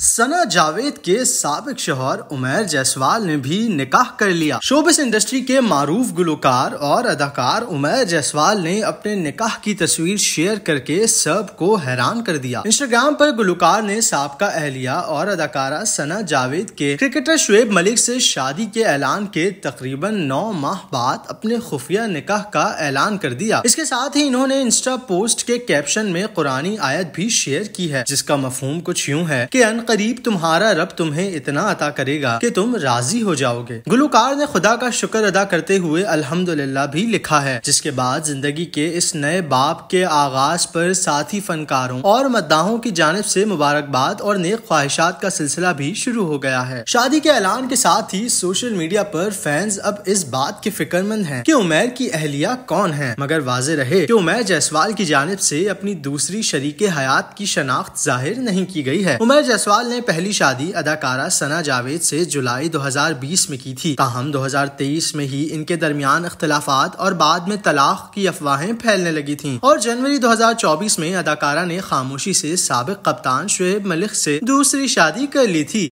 सना जावेद के सबक शोहर उमेर जायसवाल ने भी निकाह कर लिया शोबिस इंडस्ट्री के मारूफ गुलकार और अदाकार उमेर जायसवाल ने अपने निकाह की तस्वीर शेयर करके सब को हैरान कर दिया इंस्टाग्राम पर गुलकार ने सबका अहलिया और अदाकारा सना जावेद के क्रिकेटर शुएब मलिक से शादी के ऐलान के तकरीबन नौ माह बाद अपने खुफिया निकाह का ऐलान कर दिया इसके साथ ही इन्होंने इंस्टा पोस्ट के कैप्शन में कुरानी आयत भी शेयर की है जिसका मफहम कुछ यूँ है की करीब तुम्हारा रब तुम्हें इतना अता करेगा कि तुम राजी हो जाओगे गुलकार ने खुदा का शुक्र अदा करते हुए अल्हम्दुलिल्लाह भी लिखा है जिसके बाद जिंदगी के इस नए बाप के आगाज पर साथी फनकारों और मद्दाहों की जानब से मुबारकबाद और नेक ख्वाहिशात का सिलसिला भी शुरू हो गया है शादी के ऐलान के साथ ही सोशल मीडिया पर फैंस अब इस बात के फिक्रमंद हैं कि उमेर की अहलिया कौन है मगर वाजे रहे कि उमेर जायसवाल की जानब से अपनी दूसरी शरीक हयात की शनाख्त जाहिर नहीं की गई है उमेर जायसवाल जायसवाल ने पहली शादी अदाकारा सना जावेद से जुलाई 2020 में की थी ताहम 2023 में ही इनके दरमियान अख्तिलाफात और बाद में तलाक की अफवाहें फैलने लगी थी और जनवरी 2024 में अदाकारा ने खामोशी से सबक कप्तान शुएब मलिक से दूसरी शादी कर ली थी